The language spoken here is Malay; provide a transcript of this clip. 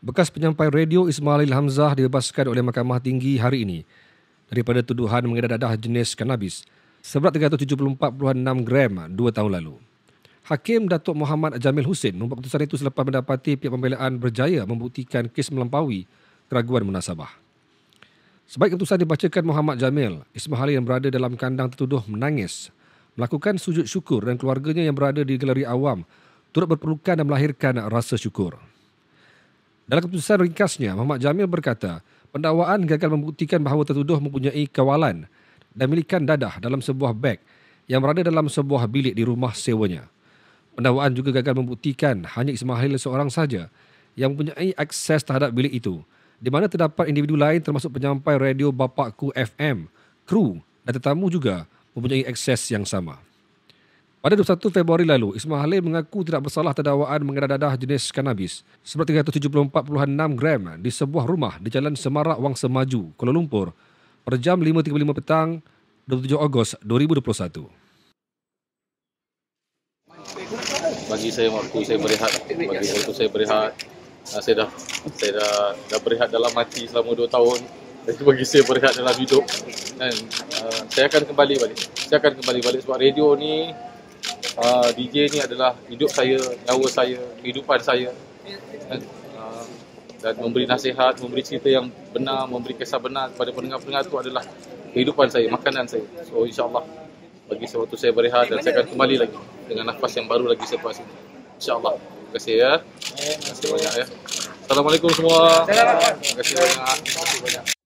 Bekas penyampai radio Ismail Hamzah dibebaskan oleh Mahkamah Tinggi hari ini daripada tuduhan mengedar dadah jenis kanabis seberat 374.6 gram dua tahun lalu. Hakim Datuk Muhammad Jamil Hussein membuat keputusan itu selepas mendapati pihak pembelaan berjaya membuktikan kes melampaui keraguan munasabah. Sebaik keputusan dibacakan Muhammad Jamil, Ismail yang berada dalam kandang tertuduh menangis, melakukan sujud syukur dan keluarganya yang berada di galeri awam turut berpelukan dan melahirkan rasa syukur. Dalam keputusan ringkasnya, Muhammad Jamil berkata, pendakwaan gagal membuktikan bahawa tertuduh mempunyai kawalan dan milikan dadah dalam sebuah beg yang berada dalam sebuah bilik di rumah sewanya. Pendakwaan juga gagal membuktikan hanya Ismail seorang saja yang mempunyai akses terhadap bilik itu di mana terdapat individu lain termasuk penyampai radio bapakku FM, kru dan tetamu juga mempunyai akses yang sama. Pada 21 Februari lalu, Ismail Halim mengaku tidak bersalah terdakwaan mengedar dadah jenis kanabis seberat 374.6 gram di sebuah rumah di Jalan Semarak Wang Semaju, Kuala Lumpur pada jam 5.35 petang 27 Ogos 2021. Bagi saya waktu saya berehat. Bagi waktu saya berehat. Ah, saya dah saya dah dah berehat dalam mati selama dua tahun. Tapi bagi saya berehat dalam hidup. Dan uh, saya akan kembali balik. Saya akan kembali balik sebab radio ni Ah, DJ ni adalah hidup saya, nyawa saya, kehidupan saya dan, ah, dan memberi nasihat, memberi cerita yang benar, memberi kisah benar kepada pendengar-pendengar tu adalah kehidupan saya, makanan saya. So insyaAllah bagi sewaktu saya berehat dan saya akan kembali lagi dengan nafas yang baru lagi selepas ini. InsyaAllah. Terima kasih ya. Terima kasih banyak ya. Assalamualaikum semua. Terima kasih banyak. Terima kasih banyak.